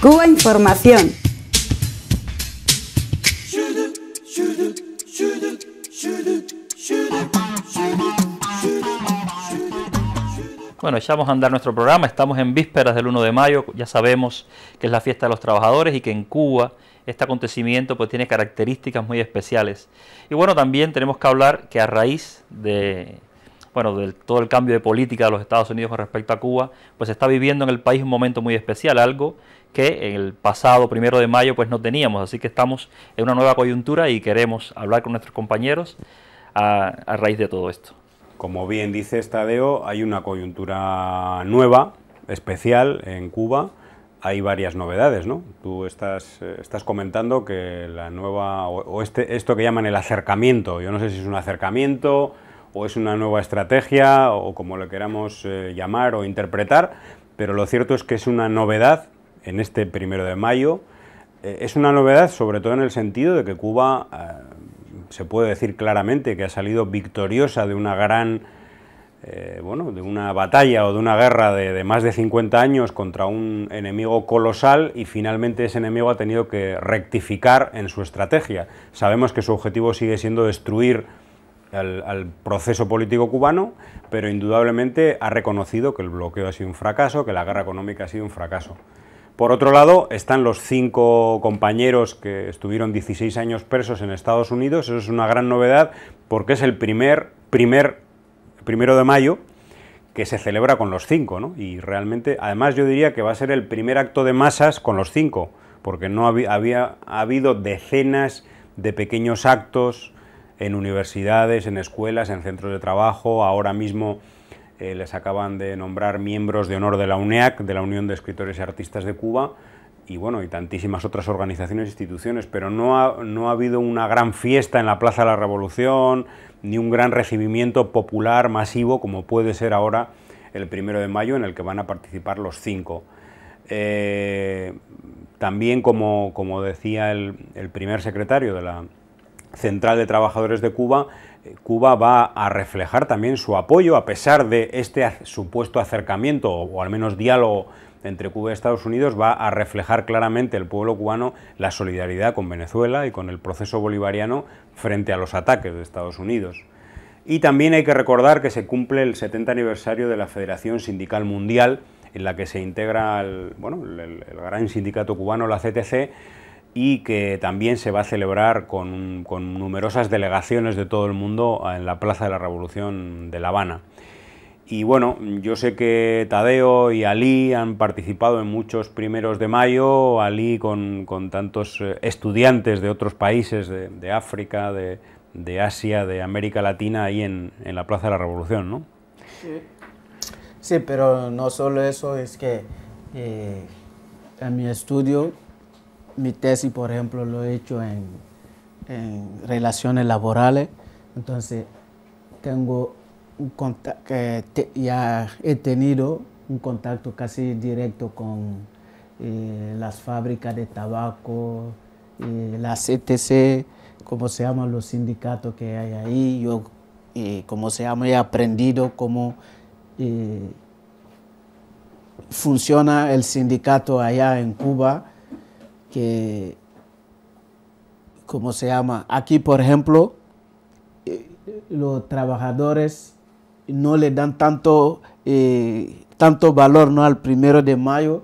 Cuba Información. Bueno, echamos a andar nuestro programa, estamos en vísperas del 1 de mayo, ya sabemos que es la fiesta de los trabajadores y que en Cuba este acontecimiento pues tiene características muy especiales. Y bueno, también tenemos que hablar que a raíz de bueno, de todo el cambio de política de los Estados Unidos con respecto a Cuba, pues está viviendo en el país un momento muy especial, algo que en el pasado primero de mayo pues no teníamos, así que estamos en una nueva coyuntura y queremos hablar con nuestros compañeros a, raíz de todo esto. Como bien dice Estadeo, hay una coyuntura nueva, especial en Cuba, hay varias novedades, ¿no? Tú estás, eh, estás comentando que la nueva, o, este, esto que llaman el acercamiento, yo no sé si es un acercamiento, o es una nueva estrategia o como lo queramos eh, llamar o interpretar, pero lo cierto es que es una novedad en este primero de mayo. Eh, es una novedad sobre todo en el sentido de que Cuba eh, se puede decir claramente que ha salido victoriosa de una gran bueno, de una batalla o de una guerra de, de, más de 50 años contra un enemigo colosal y finalmente ese enemigo ha tenido que rectificar en su estrategia. Sabemos que su objetivo sigue siendo destruir al, proceso político cubano, pero indudablemente ha reconocido que el bloqueo ha sido un fracaso, que la guerra económica ha sido un fracaso. Por otro lado, están los cinco compañeros que estuvieron 16 años presos en Estados Unidos. Eso es una gran novedad porque es el primer, primer primero de mayo que se celebra con los cinco, Y realmente, además yo diría que va a ser el primer acto de masas con los cinco, porque no había, habido decenas de pequeños actos en universidades, en escuelas, en centros de trabajo. Ahora mismo eh, les acaban de nombrar miembros de honor de la UNEAC, de la Unión de Escritores y Artistas de Cuba, y bueno, y tantísimas otras organizaciones e instituciones, pero no ha, no ha habido una gran fiesta en la Plaza de la Revolución, ni un gran recibimiento popular masivo como puede ser ahora el primero de mayo, en el que van a participar los cinco. Eh, también, como, como decía el primer secretario de la, Central de Trabajadores de Cuba, eh, Cuba va a reflejar también su apoyo, a pesar de este supuesto acercamiento, o al menos diálogo entre Cuba y Estados Unidos, va a reflejar claramente el pueblo cubano la solidaridad con Venezuela y con el proceso bolivariano frente a los ataques de Estados Unidos. Y también hay que recordar que se cumple el 70 aniversario de la Federación Sindical Mundial, en la que se integra el, bueno, el, gran sindicato cubano, la CTC, y que también se va a celebrar con, con, numerosas delegaciones de todo el mundo en la Plaza de la Revolución de La Habana. Y bueno, yo sé que Tadeo y Ali han participado en muchos primeros de mayo, Ali con, con tantos eh, estudiantes de otros países, de, de África, de, de, Asia, de América Latina, ahí en, en, la Plaza de la Revolución, ¿no? Sí, sí pero no solo eso, es que eh, en mi estudio mi tesis, por ejemplo, lo he hecho en, relaciones laborales. Entonces, tengo ya he tenido un contacto casi directo con eh, las fábricas de tabaco, eh, la las ETC, como se llaman los sindicatos que hay ahí. Yo, eh, como se llama, he aprendido cómo funciona el sindicato allá en Cuba que, ¿cómo se llama? Aquí, por ejemplo, eh, los trabajadores no le dan tanto, eh, tanto valor ¿no? al primero de mayo,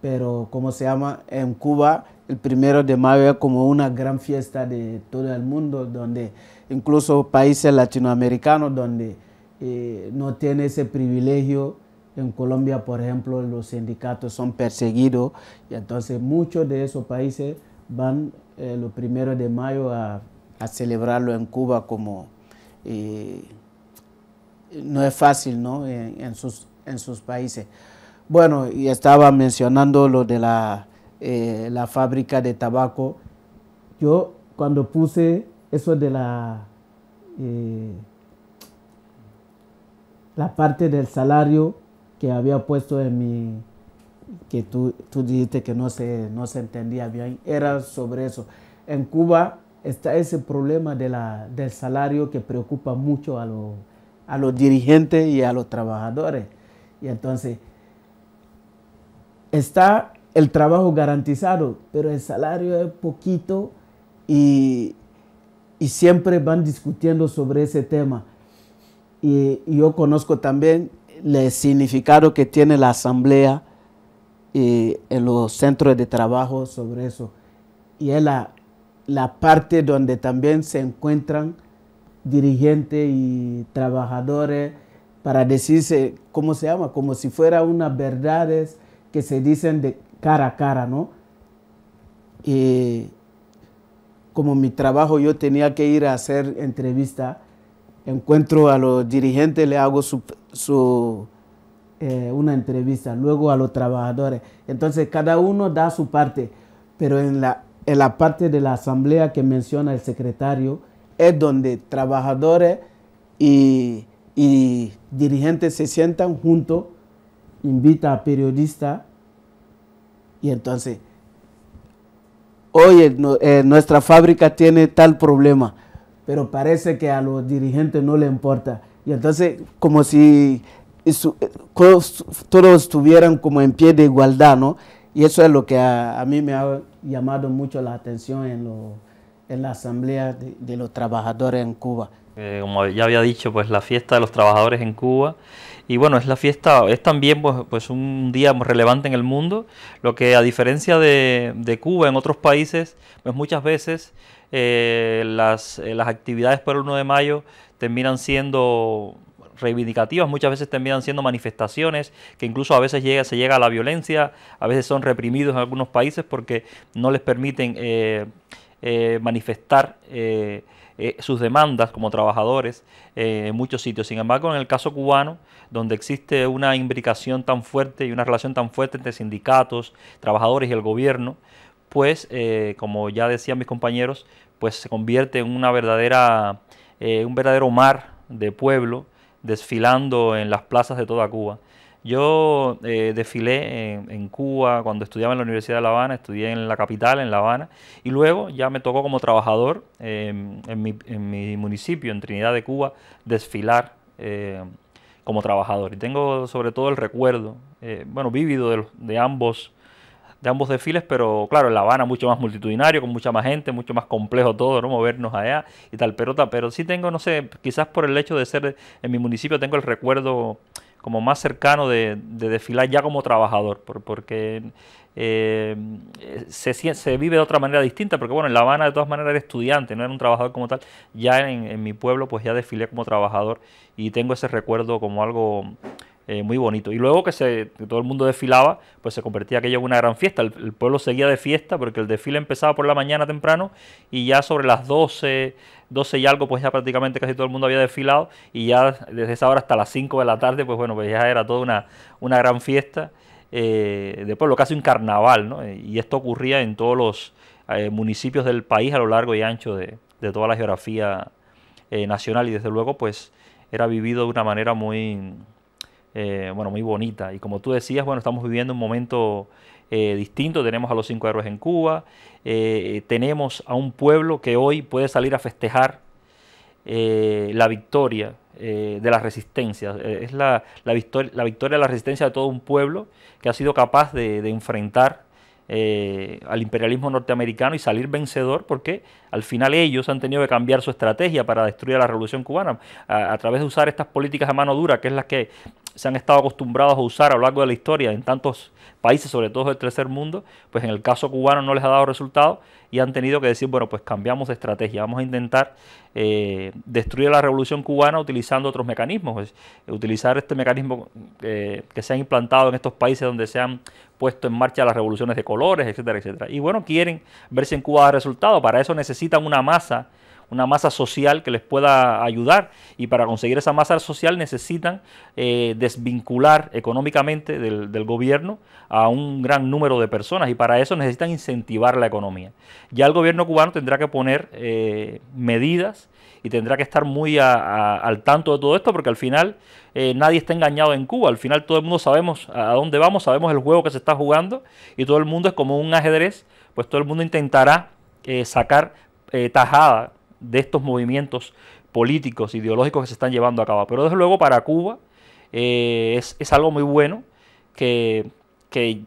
pero como se llama en Cuba, el primero de mayo es como una gran fiesta de todo el mundo, donde incluso países latinoamericanos donde eh, no tiene ese privilegio en Colombia, por ejemplo, los sindicatos son perseguidos y entonces muchos de esos países van eh, los primeros de mayo a, celebrarlo en Cuba como... Eh, no es fácil, ¿no? En, sus, países. Bueno, y estaba mencionando lo de la, eh, fábrica de tabaco. Yo cuando puse eso de la, eh, la parte del salario, que había puesto en mi que tú, tú dijiste que no se, no se entendía bien, era sobre eso. En Cuba está ese problema de la, del salario que preocupa mucho a, a los dirigentes y a los trabajadores. Y entonces está el trabajo garantizado, pero el salario es poquito y, y siempre van discutiendo sobre ese tema. y yo conozco también el significado que tiene la asamblea y eh, en los centros de trabajo sobre eso. Y es la, la parte donde también se encuentran dirigentes y trabajadores para decirse, ¿cómo se llama? Como si fuera unas verdades que se dicen de cara a cara, ¿no? Y eh, como mi trabajo yo tenía que ir a hacer entrevista encuentro a los dirigentes, le hago su, eh, una entrevista, luego a los trabajadores. Entonces cada uno da su parte, pero en la, en la parte de la asamblea que menciona el secretario es donde trabajadores y, dirigentes se sientan juntos, invita a periodistas y entonces, oye, nuestra fábrica tiene tal problema pero parece que a los dirigentes no le importa. Y entonces, como si eh, todos estuvieran como en pie de igualdad, ¿no? Y eso es lo que a, mí me ha llamado mucho la atención en, la Asamblea de, los Trabajadores en Cuba. Eh, como ya había dicho, pues la fiesta de los trabajadores en Cuba. Y bueno, es la fiesta, es también pues, pues un día relevante en el mundo, lo que a diferencia de, de Cuba, en otros países, pues muchas veces eh, eh, las, actividades por el 1 de mayo terminan siendo reivindicativas, muchas veces terminan siendo manifestaciones, que incluso a veces llega, se llega a la violencia, a veces son reprimidos en algunos países porque no les permiten eh, manifestar sus demandas como trabajadores en muchos sitios. Sin embargo, en el caso cubano, donde existe una imbricación tan fuerte y una relación tan fuerte entre sindicatos, trabajadores y el gobierno, pues, eh, como ya decían mis compañeros, pues se convierte en una verdadera, eh, un verdadero mar de pueblo desfilando en las plazas de toda Cuba. Yo eh, desfilé en, Cuba cuando estudiaba en la Universidad de La Habana, estudié en la capital, en La Habana, y luego ya me tocó como trabajador em, en, mi, municipio, en Trinidad de Cuba, desfilar como trabajador. Y tengo sobre todo el recuerdo, bueno, vívido de, de ambos de ambos desfiles, pero claro, en La Habana mucho más multitudinario, con mucha más gente, mucho más complejo todo, ¿no? Movernos allá y tal, pero, pero sí tengo, no sé, quizás por el hecho de ser en mi municipio, tengo el recuerdo como más cercano de, desfilar ya como trabajador, porque eh, se, se, vive de otra manera distinta, porque bueno, en La Habana de todas maneras era estudiante, no era un trabajador como tal, ya en, en mi pueblo pues ya desfilé como trabajador y tengo ese recuerdo como algo eh, muy bonito. Y luego que, se, todo el mundo desfilaba, pues se convertía aquello en una gran fiesta. El, pueblo seguía de fiesta porque el desfile empezaba por la mañana temprano y ya sobre las 12, 12 y algo, pues ya prácticamente casi todo el mundo había desfilado y ya desde esa hora hasta las 5 de la tarde, pues bueno, pues ya era toda una, una gran fiesta eh, de pueblo, casi un carnaval, ¿no? Y esto ocurría en todos los eh, municipios del país a lo largo y ancho de, de toda la geografía eh, nacional y desde luego pues era vivido de una manera muy eh, bueno, muy bonita. Y como tú decías, bueno, estamos viviendo un momento eh, distinto. Tenemos a los cinco héroes en Cuba, eh, tenemos a un pueblo que hoy puede salir a festejar la victoria de la resistencia. es la, la, victoria, de la resistencia de todo un pueblo que ha sido capaz de, enfrentar al imperialismo norteamericano y salir vencedor porque al final ellos han tenido que cambiar su estrategia para destruir a la revolución cubana a, través de usar estas políticas a mano dura, que es la que se han estado acostumbrados a usar a lo largo de la historia en tantos países, sobre todo del tercer mundo, pues en el caso cubano no les ha dado resultado y han tenido que decir, bueno, pues cambiamos de estrategia, vamos a intentar eh, destruir la revolución cubana utilizando otros mecanismos, pues, utilizar este mecanismo eh, que se han implantado en estos países donde se han puesto en marcha las revoluciones de colores, etcétera, etcétera. Y bueno, quieren ver si en Cuba da resultado, para eso necesitan una masa una masa social que les pueda ayudar y para conseguir esa masa social necesitan eh, desvincular económicamente del, gobierno a un gran número de personas y para eso necesitan incentivar la economía. Ya el gobierno cubano tendrá que poner eh, medidas y tendrá que estar muy al tanto de todo esto porque al final eh, nadie está engañado en Cuba, al final todo el mundo sabemos a dónde vamos, sabemos el juego que se está jugando y todo el mundo es como un ajedrez, pues todo el mundo intentará sacar tajada de estos movimientos políticos, ideológicos que se están llevando a cabo. Pero desde luego para Cuba eh, es, es algo muy bueno que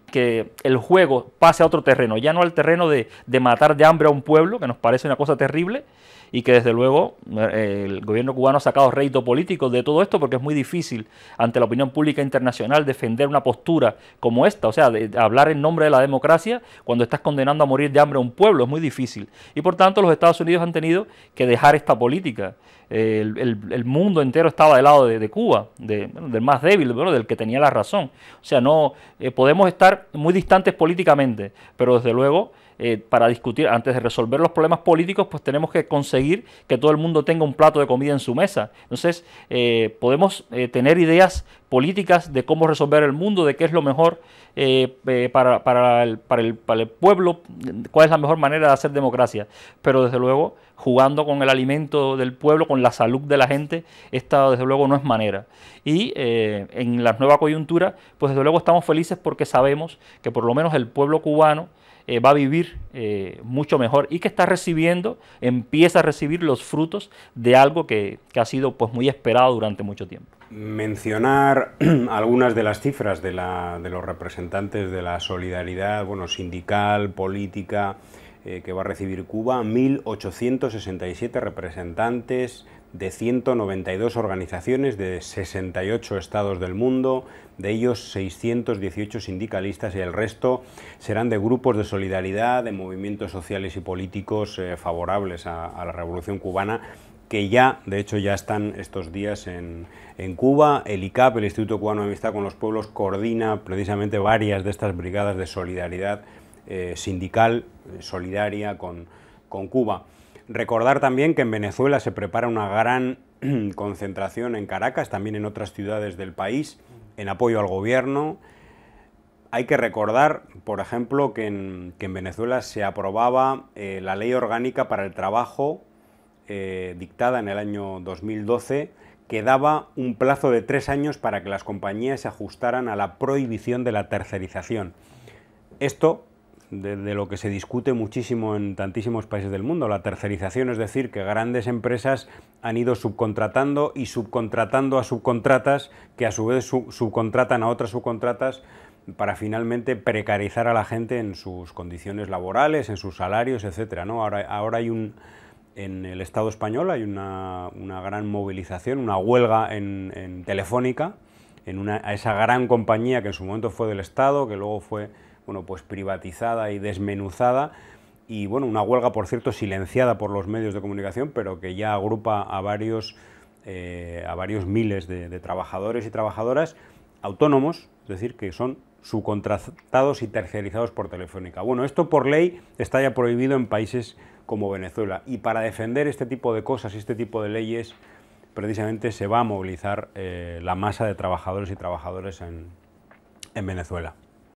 que, el juego pase a otro terreno, ya no al terreno de, matar de hambre a un pueblo, que nos parece una cosa terrible, y que desde luego eh, el gobierno cubano ha sacado reito político de todo esto, porque es muy difícil ante la opinión pública internacional defender una postura como esta, o sea, hablar en nombre de la democracia cuando estás condenando a morir de hambre a un pueblo, es muy difícil. Y por tanto los Estados Unidos han tenido que dejar esta política el, mundo entero estaba del lado de, Cuba, del más débil, del que tenía la razón. O sea, no eh, podemos estar muy distantes políticamente, pero desde luego eh, para discutir, antes de resolver los problemas políticos, pues tenemos que conseguir que todo el mundo tenga un plato de comida en su mesa. Entonces, eh, podemos eh, tener ideas políticas de cómo resolver el mundo, de qué es lo mejor para, para, el, para, el, pueblo, cuál es la mejor manera de hacer democracia. Pero desde luego, jugando con el alimento del pueblo, con la salud de la gente, esta desde luego no es manera. Y en la nueva coyuntura, pues desde luego estamos felices porque sabemos que por lo menos el pueblo cubano eh, va a vivir eh, mucho mejor y que está recibiendo, empieza a recibir los frutos de algo que, que ha sido pues, muy esperado durante mucho tiempo. Mencionar algunas de las cifras de, la, de los representantes de la solidaridad bueno, sindical, política, eh, que va a recibir Cuba, 1.867 representantes de 192 organizaciones de 68 estados del mundo, de ellos 618 sindicalistas y el resto serán de grupos de solidaridad, de movimientos sociales y políticos eh, favorables a, la revolución cubana que ya, de hecho, ya están estos días en, en, Cuba. El ICAP, el Instituto Cubano de Amistad con los Pueblos, coordina precisamente varias de estas brigadas de solidaridad eh, sindical eh, solidaria con, Cuba. Recordar también que en Venezuela se prepara una gran concentración en Caracas, también en otras ciudades del país, en apoyo al gobierno. Hay que recordar, por ejemplo, que en, Venezuela se aprobaba eh, la ley orgánica para el trabajo dictada en el año 2012, que daba un plazo de tres años para que las compañías se ajustaran a la prohibición de la tercerización. Esto de, lo que se discute muchísimo en tantísimos países del mundo, la tercerización, es decir, que grandes empresas han ido subcontratando y subcontratando a subcontratas que a su vez subcontratan a otras subcontratas para finalmente precarizar a la gente en sus condiciones laborales, en sus salarios, etc. ¿no? Ahora, ahora hay un, en el Estado español hay una, gran movilización, una huelga en, Telefónica, en una, a esa gran compañía que en su momento fue del Estado, que luego fue bueno, pues privatizada y desmenuzada. Y bueno, una huelga, por cierto, silenciada por los medios de comunicación, pero que ya agrupa a varios, eh, a varios miles de, trabajadores y trabajadoras autónomos, es decir, que son subcontratados y tercerizados por Telefónica. Bueno, esto por ley está ya prohibido en países como Venezuela. Y para defender este tipo de cosas y este tipo de leyes, precisamente se va a movilizar eh, la masa de trabajadores y trabajadoras en, en Venezuela.